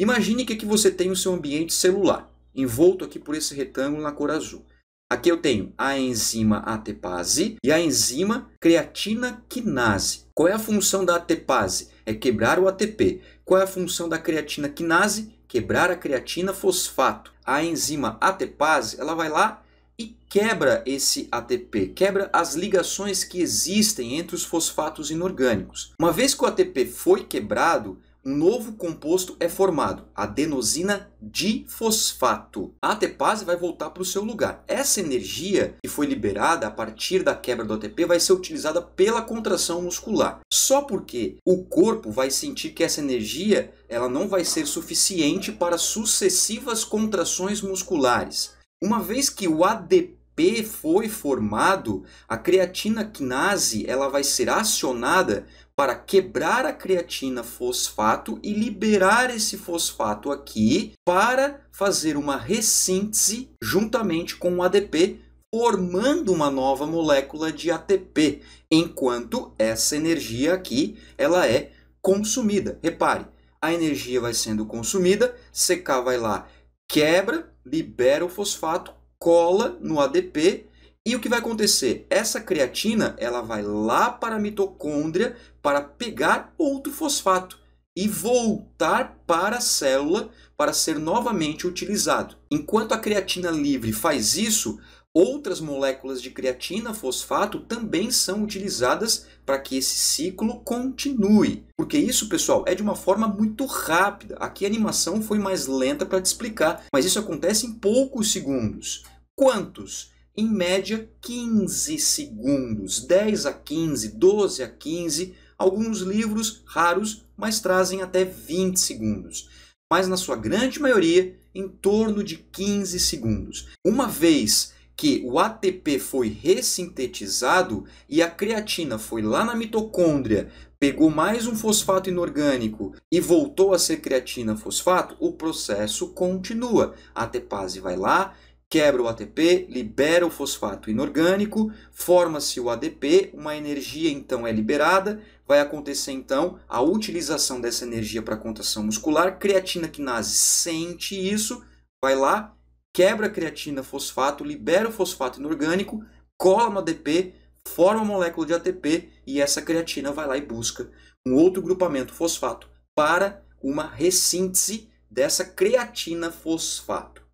Imagine que aqui você tem o seu ambiente celular, envolto aqui por esse retângulo na cor azul. Aqui eu tenho a enzima ATPase e a enzima creatina quinase. Qual é a função da ATPase? É quebrar o ATP. Qual é a função da creatina quinase? Quebrar a creatina fosfato. A enzima ATPase, ela vai lá e quebra esse ATP, quebra as ligações que existem entre os fosfatos inorgânicos. Uma vez que o ATP foi quebrado, um novo composto é formado, adenosina difosfato. A ATPase vai voltar para o seu lugar. Essa energia que foi liberada a partir da quebra do ATP vai ser utilizada pela contração muscular. Só porque o corpo vai sentir que essa energia ela não vai ser suficiente para sucessivas contrações musculares. Uma vez que o ADP foi formado, a creatina quinase ela vai ser acionada para quebrar a creatina fosfato e liberar esse fosfato aqui para fazer uma ressíntese juntamente com o ADP, formando uma nova molécula de ATP, enquanto essa energia aqui ela é consumida. Repare, a energia vai sendo consumida, CK vai lá, quebra, libera o fosfato, cola no ADP e o que vai acontecer? Essa creatina ela vai lá para a mitocôndria para pegar outro fosfato e voltar para a célula para ser novamente utilizado. Enquanto a creatina livre faz isso, Outras moléculas de creatina fosfato também são utilizadas para que esse ciclo continue. Porque isso, pessoal, é de uma forma muito rápida. Aqui a animação foi mais lenta para te explicar, mas isso acontece em poucos segundos. Quantos? Em média, 15 segundos, 10 a 15, 12 a 15. Alguns livros raros, mas trazem até 20 segundos. Mas na sua grande maioria, em torno de 15 segundos. Uma vez que o ATP foi ressintetizado e a creatina foi lá na mitocôndria, pegou mais um fosfato inorgânico e voltou a ser creatina fosfato, o processo continua. A ATPase vai lá, quebra o ATP, libera o fosfato inorgânico, forma-se o ADP, uma energia então é liberada, vai acontecer então a utilização dessa energia para a contração muscular, creatina quinase sente isso, vai lá, quebra a creatina fosfato, libera o fosfato inorgânico, cola no ADP, forma a molécula de ATP e essa creatina vai lá e busca um outro grupamento fosfato para uma ressíntese dessa creatina fosfato.